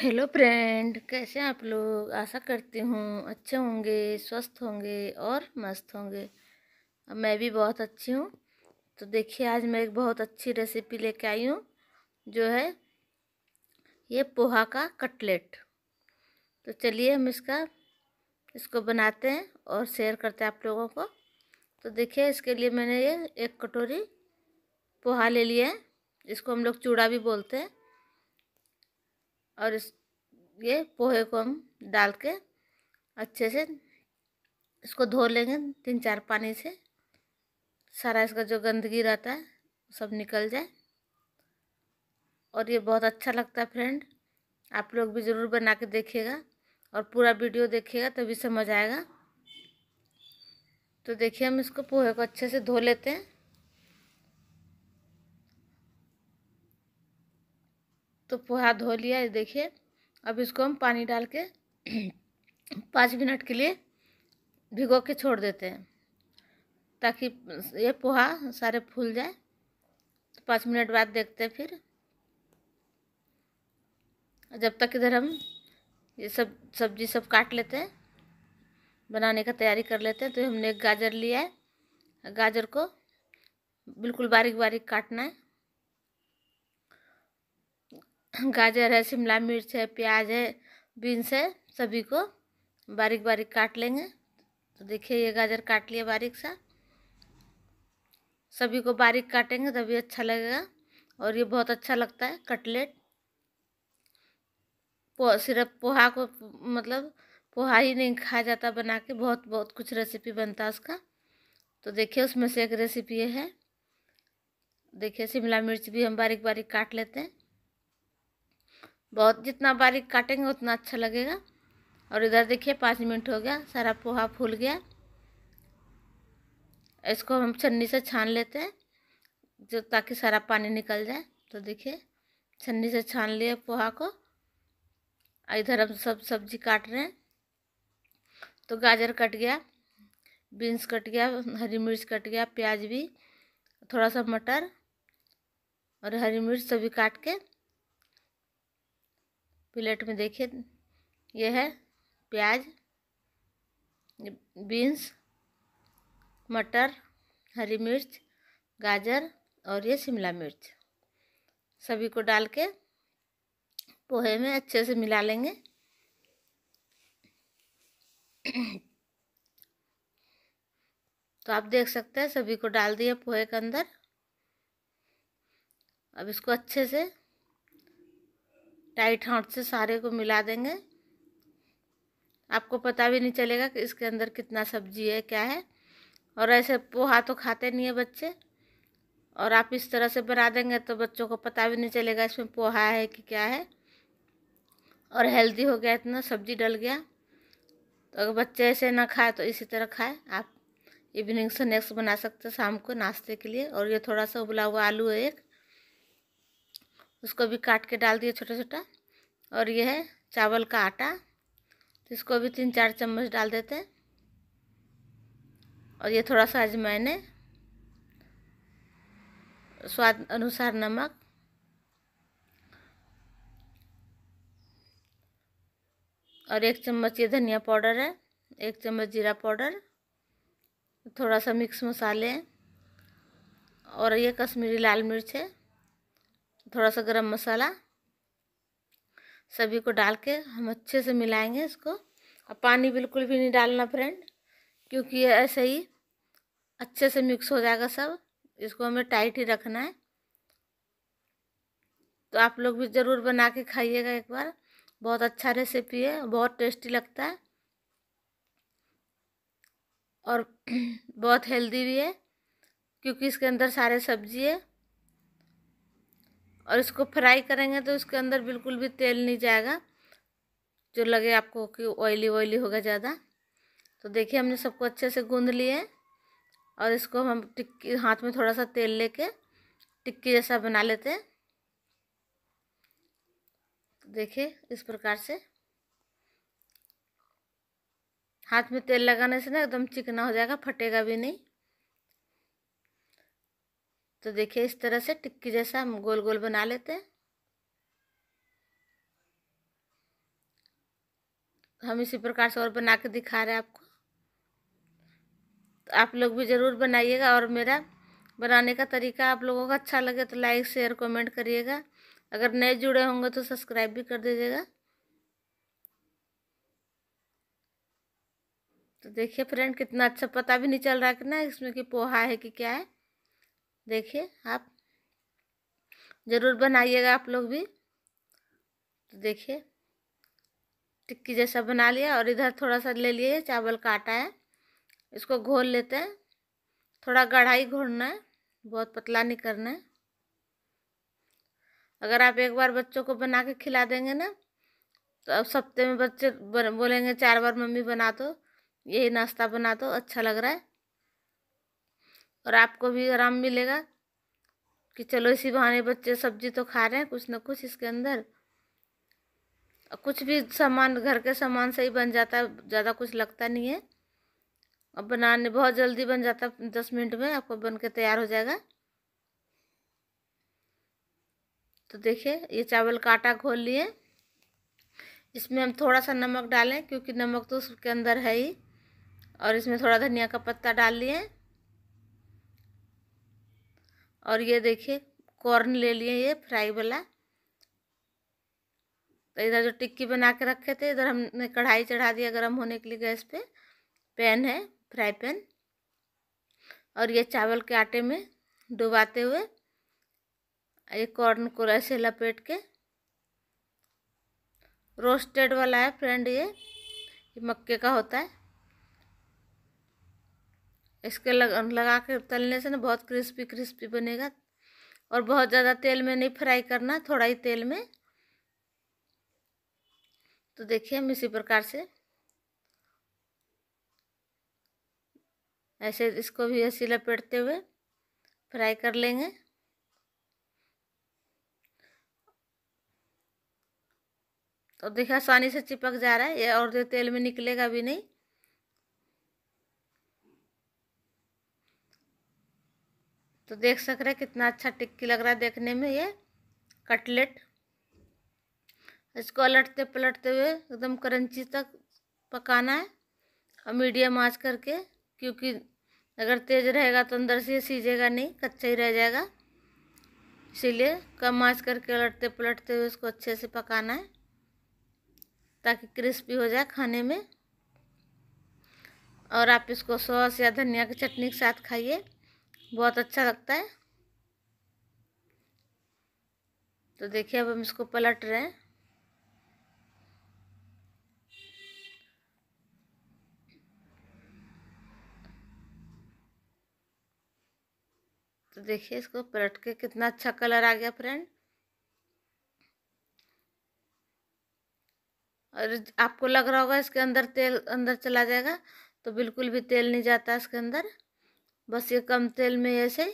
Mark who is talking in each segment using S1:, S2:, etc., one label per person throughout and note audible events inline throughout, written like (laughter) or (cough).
S1: hello friend कैसे आप लोग आशा करती हूँ अच्छे होंगे स्वस्थ होंगे और मस्त होंगे अब मैं भी बहुत अच्छी हूँ तो देखिए आज मैं एक बहुत अच्छी रेसिपी लेके आई हूँ जो है ये पोहा का कटलेट तो चलिए हम इसका इसको बनाते हैं और शेयर करते हैं आप लोगों को तो देखिए इसके लिए मैंने ये एक कटोरी पोहा ले लिया है इसको हम लोग चूड़ा भी बोलते हैं और इस ये पोहे को हम डाल के अच्छे से इसको धो लेंगे तीन चार पानी से सारा इसका जो गंदगी रहता है सब निकल जाए और ये बहुत अच्छा लगता है फ्रेंड आप लोग भी ज़रूर बना के देखिएगा और पूरा वीडियो देखिएगा तभी समझ आएगा तो देखिए हम इसको पोहे को अच्छे से धो लेते हैं तो पोहा धो लिया ये देखिए अब इसको हम पानी डाल के (clears throat) पाँच मिनट के लिए भिगो के छोड़ देते हैं ताकि ये पोहा सारे फूल जाए तो पाँच मिनट बाद देखते हैं फिर जब तक इधर हम ये सब सब्जी सब काट लेते हैं बनाने का तैयारी कर लेते हैं तो हमने एक गाजर लिया है गाजर को बिल्कुल बारीक बारीक काटना है गाजर है शिमला मिर्च है प्याज है बीन्स है सभी को बारीक बारीक काट लेंगे तो देखिए ये गाजर काट लिए बारीक सा सभी को बारीक काटेंगे तभी अच्छा लगेगा और ये बहुत अच्छा लगता है कटलेट पो सिर्फ पोहा को मतलब पोहा ही नहीं खाया जाता बना के बहुत बहुत कुछ रेसिपी बनता है उसका तो देखिए उसमें से एक रेसिपी ये है देखिए शिमला मिर्च भी हम बारीक बारीक काट लेते हैं बहुत जितना बारीक काटेंगे उतना अच्छा लगेगा और इधर देखिए पाँच मिनट हो गया सारा पोहा फूल गया इसको हम छन्नी से छान लेते हैं जो ताकि सारा पानी निकल जाए तो देखिए छन्नी से छान लिए पोहा को इधर हम सब सब्जी काट रहे हैं तो गाजर कट गया बीन्स कट गया हरी मिर्च कट गया प्याज भी थोड़ा सा मटर और हरी मिर्च सभी काट के प्लेट में देखिए यह है प्याज बीन्स मटर हरी मिर्च गाजर और ये शिमला मिर्च सभी को डाल के पोहे में अच्छे से मिला लेंगे तो आप देख सकते हैं सभी को डाल दिया पोहे के अंदर अब इसको अच्छे से टाइट हाथ से सारे को मिला देंगे आपको पता भी नहीं चलेगा कि इसके अंदर कितना सब्जी है क्या है और ऐसे पोहा तो खाते नहीं है बच्चे और आप इस तरह से बना देंगे तो बच्चों को पता भी नहीं चलेगा इसमें पोहा है कि क्या है और हेल्दी हो गया इतना सब्जी डल गया तो अगर बच्चे ऐसे ना खाए तो इसी तरह खाए आप इवनिंग नेक्स्ट बना सकते शाम को नाश्ते के लिए और ये थोड़ा सा उबला हुआ आलू है एक उसको भी काट के डाल दिए छोटा छोटा और यह है चावल का आटा तो इसको भी तीन चार चम्मच डाल देते हैं और ये थोड़ा सा आज मैंने स्वाद अनुसार नमक और एक चम्मच ये धनिया पाउडर है एक चम्मच जीरा पाउडर थोड़ा सा मिक्स मसाले और ये कश्मीरी लाल मिर्च है थोड़ा सा गरम मसाला सभी को डाल के हम अच्छे से मिलाएंगे इसको और पानी बिल्कुल भी नहीं डालना फ्रेंड क्योंकि ऐसे ही अच्छे से मिक्स हो जाएगा सब इसको हमें टाइट ही रखना है तो आप लोग भी ज़रूर बना के खाइएगा एक बार बहुत अच्छा रेसिपी है बहुत टेस्टी लगता है और (clears throat) बहुत हेल्दी भी है क्योंकि इसके अंदर सारे सब्जी है और इसको फ्राई करेंगे तो इसके अंदर बिल्कुल भी तेल नहीं जाएगा जो लगे आपको कि ऑयली ऑयली होगा ज़्यादा तो देखिए हमने सबको अच्छे से गूँध लिए और इसको हम टिक्की हाथ में थोड़ा सा तेल लेके टिक्की जैसा बना लेते हैं देखिए इस प्रकार से हाथ में तेल लगाने से ना एकदम चिकना हो जाएगा फटेगा भी नहीं तो देखिए इस तरह से टिक्की जैसा हम गोल गोल बना लेते हैं हम इसी प्रकार से और बना के दिखा रहे हैं आपको तो आप लोग भी ज़रूर बनाइएगा और मेरा बनाने का तरीका आप लोगों का अच्छा लगे तो लाइक शेयर कमेंट करिएगा अगर नए जुड़े होंगे तो सब्सक्राइब भी कर दीजिएगा तो देखिए फ्रेंड कितना अच्छा पता भी नहीं चल रहा है कि ना इसमें कि पोहा है कि क्या है देखिए आप ज़रूर बनाइएगा आप लोग भी तो देखिए टिक्की जैसा बना लिया और इधर थोड़ा सा ले लिए चावल का आटा है इसको घोल लेते हैं थोड़ा गढ़ाई ही घोलना है बहुत पतला नहीं करना है अगर आप एक बार बच्चों को बना के खिला देंगे ना तो अब सप्ते में बच्चे बोलेंगे चार बार मम्मी बना दो यही नाश्ता बना दो अच्छा लग रहा है और आपको भी आराम मिलेगा कि चलो इसी बहाने बच्चे सब्जी तो खा रहे हैं कुछ ना कुछ इसके अंदर कुछ भी सामान घर के सामान से ही बन जाता है ज़्यादा कुछ लगता नहीं है अब बनाने बहुत जल्दी बन जाता है दस मिनट में आपको बन के तैयार हो जाएगा तो देखिए ये चावल का आटा घोल लिए इसमें हम थोड़ा सा नमक डालें क्योंकि नमक तो उसके अंदर है ही और इसमें थोड़ा धनिया का पत्ता डाल लिए और ये देखिए कॉर्न ले लिए ये फ्राई वाला तो इधर जो टिक्की बना के रखे थे इधर हमने कढ़ाई चढ़ा दिया गर्म होने के लिए गैस पे पैन है फ्राई पैन और ये चावल के आटे में डुबाते हुए ये कॉर्न को ऐसे लपेट के रोस्टेड वाला है फ्रेंड ये मक्के का होता है इसके लग लगा के तलने से ना बहुत क्रिस्पी क्रिस्पी बनेगा और बहुत ज़्यादा तेल में नहीं फ्राई करना थोड़ा ही तेल में तो देखिए हम इसी प्रकार से ऐसे इसको भी ऐसे लपेटते हुए फ्राई कर लेंगे तो देखिए आसानी से चिपक जा रहा है ये और जो तेल में निकलेगा भी नहीं तो देख सक रहे कितना अच्छा टिक्की लग रहा है देखने में ये कटलेट इसको अलटते पलटते हुए एकदम करंची तक पकाना है और मीडियम आँच करके क्योंकि अगर तेज़ रहेगा तो अंदर से सीजेगा नहीं कच्चा ही रह जाएगा इसीलिए कम आँच करके अलटते पलटते हुए इसको अच्छे से पकाना है ताकि क्रिस्पी हो जाए खाने में और आप इसको सॉस या धनिया की चटनी के साथ खाइए बहुत अच्छा लगता है तो देखिए अब हम इसको पलट रहे हैं तो देखिए इसको पलट के कितना अच्छा कलर आ गया फ्रेंड और आपको लग रहा होगा इसके अंदर तेल अंदर चला जाएगा तो बिल्कुल भी तेल नहीं जाता इसके अंदर बस ये कम तेल में ऐसे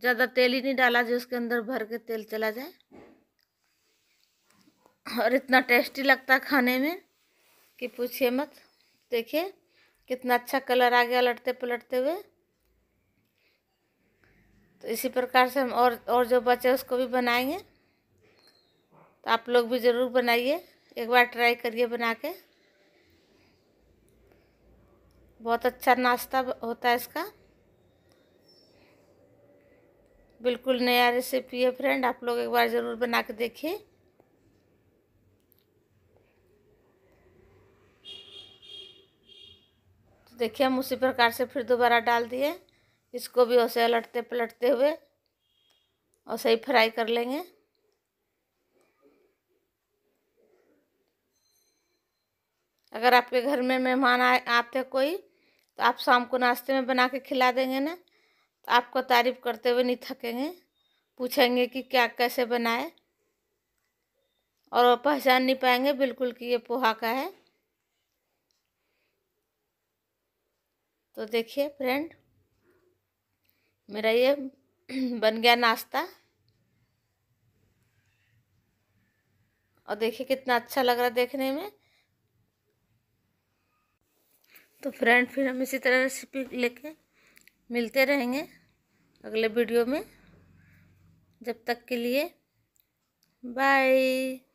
S1: ज़्यादा तेल ही नहीं डाला जो उसके अंदर भर के तेल चला जाए और इतना टेस्टी लगता है खाने में कि पूछिए मत देखिए कितना अच्छा कलर आ गया लटते पलटते हुए तो इसी प्रकार से हम और और जो बचे उसको भी बनाएंगे तो आप लोग भी ज़रूर बनाइए एक बार ट्राई करिए बना के बहुत अच्छा नाश्ता होता है इसका बिल्कुल नया रेसिपी है फ्रेंड आप लोग एक बार ज़रूर बना के देखिए तो देखिए हम उसी प्रकार से फिर दोबारा डाल दिए इसको भी उसे अलटते पलटते हुए और सही फ्राई कर लेंगे अगर आपके घर में मेहमान आए आते कोई तो आप शाम को नाश्ते में बना के खिला देंगे ना तो आपको तारीफ़ करते हुए नहीं थकेंगे पूछेंगे कि क्या कैसे बनाए और पहचान नहीं पाएंगे बिल्कुल कि ये पोहा का है तो देखिए फ्रेंड मेरा ये (clears throat) बन गया नाश्ता और देखिए कितना अच्छा लग रहा है देखने में तो फ्रेंड फिर हम इसी तरह रेसिपी लेके मिलते रहेंगे अगले वीडियो में जब तक के लिए बाय